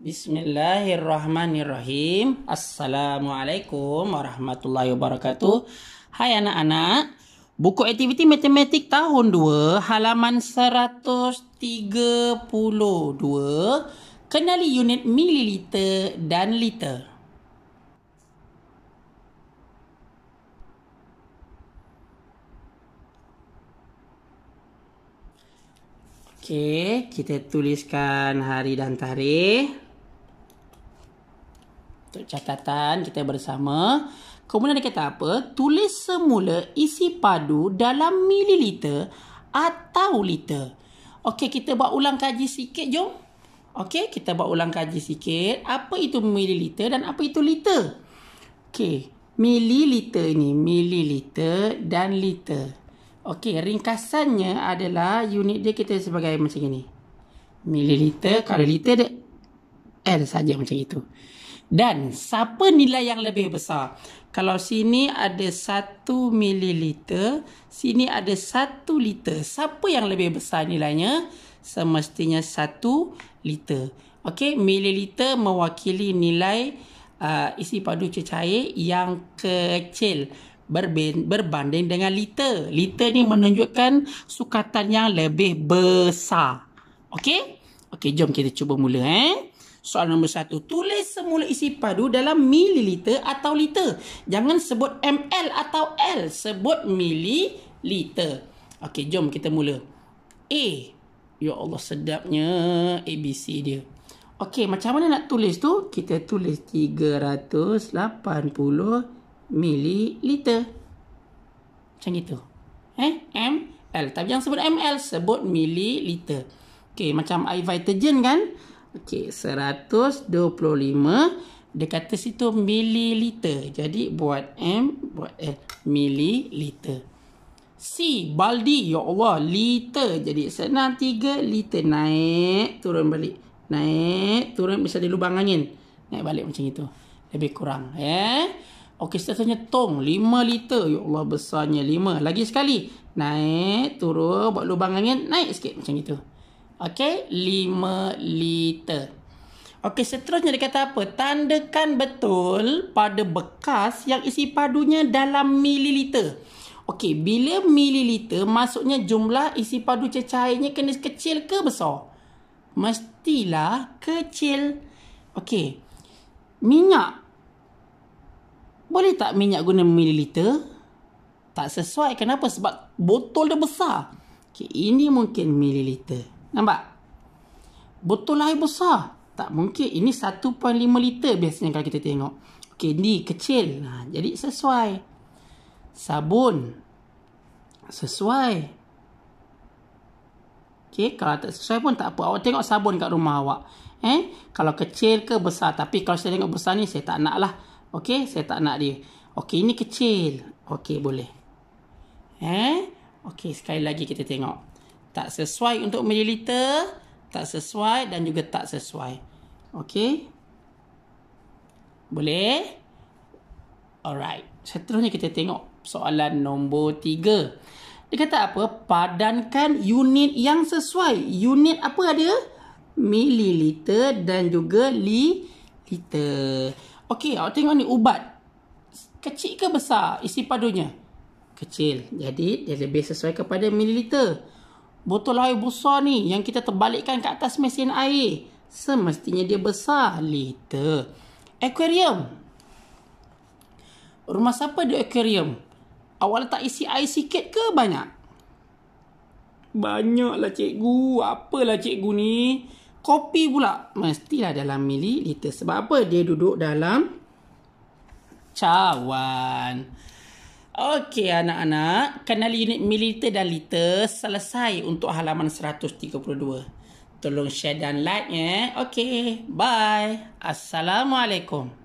Bismillahirrahmanirrahim. Assalamualaikum warahmatullahi wabarakatuh. Hai anak-anak. Buku aktiviti matematik tahun 2 halaman 132. Kenali unit mililiter dan liter. Okey, kita tuliskan hari dan tarikh. Untuk catatan kita bersama. Kemudian dia kata apa? Tulis semula isi padu dalam mililiter atau liter. Okey, kita buat ulang kaji sikit, jom. Okey, kita buat ulang kaji sikit. Apa itu mililiter dan apa itu liter? Okey, mililiter ni, mililiter dan liter. Okey, ringkasannya adalah unit dia kita sebagai macam ini. Mililiter, kalau liter dia L saja macam itu. Dan siapa nilai yang lebih besar? Kalau sini ada 1 mililiter, sini ada 1 liter. Siapa yang lebih besar nilainya? Semestinya 1 liter. Okey, mililiter mewakili nilai uh, isi padu cecair yang kecil berbanding dengan liter. Liter ni menunjukkan sukatan yang lebih besar. Okey? Okey, jom kita cuba mula eh. Soalan nombor satu. Tulis semula isi padu dalam mililiter atau liter. Jangan sebut ml atau l. Sebut mililiter. Okey, jom kita mula. A. Ya Allah, sedapnya ABC dia. Okey, macam mana nak tulis tu? Kita tulis 380 mililiter. Macam itu. Eh, M, L. Tapi jangan sebut ML, sebut mililiter. Okey, macam air vitagen kan? Okey, 125 dia kata situ mililiter. Jadi buat M buat L mililiter. C baldi ya Allah liter. Jadi 63 liter naik turun balik. Naik turun bisa di lubang angin. Naik balik macam itu. Lebih kurang eh. Okey, seterusnya tong 5 liter. Ya Allah besarnya 5. Lagi sekali. Naik turun buat lubang angin. Naik sikit macam itu. Okey, 5 liter. Okey, seterusnya dia kata apa? Tandakan betul pada bekas yang isi padunya dalam mililiter. Okey, bila mililiter maksudnya jumlah isi padu cecairnya kena kecil ke besar? Mestilah kecil. Okey. Minyak. Boleh tak minyak guna mililiter? Tak sesuai. Kenapa? Sebab botol dia besar. Okey, ini mungkin mililiter. Nampak? Botol air besar. Tak mungkin. Ini 1.5 liter biasanya kalau kita tengok. Okey, ini kecil. Ha, jadi sesuai. Sabun. Sesuai. Okey, kalau tak sesuai pun tak apa. Awak tengok sabun kat rumah awak. Eh, kalau kecil ke besar. Tapi kalau saya tengok besar ni, saya tak nak lah. Okey, saya tak nak dia. Okey, ini kecil. Okey, boleh. Eh, okey, sekali lagi kita tengok tak sesuai untuk mililiter, tak sesuai dan juga tak sesuai. Okey. Boleh? Alright. Seterusnya kita tengok soalan nombor tiga. Dia kata apa? Padankan unit yang sesuai. Unit apa ada? Mililiter dan juga liter. Okey, awak tengok ni ubat. Kecil ke besar isi padunya? Kecil. Jadi, dia lebih sesuai kepada mililiter botol air busa ni yang kita terbalikkan ke atas mesin air. Semestinya dia besar. Liter. Aquarium. Rumah siapa di aquarium? Awak letak isi air sikit ke banyak? Banyaklah cikgu. Apalah cikgu ni? Kopi pula. Mestilah dalam mili mililiter. Sebab apa? Dia duduk dalam Cawan. Okey anak-anak, kenali unit militer dan liter selesai untuk halaman 132. Tolong share dan like ya. Okey, bye. Assalamualaikum.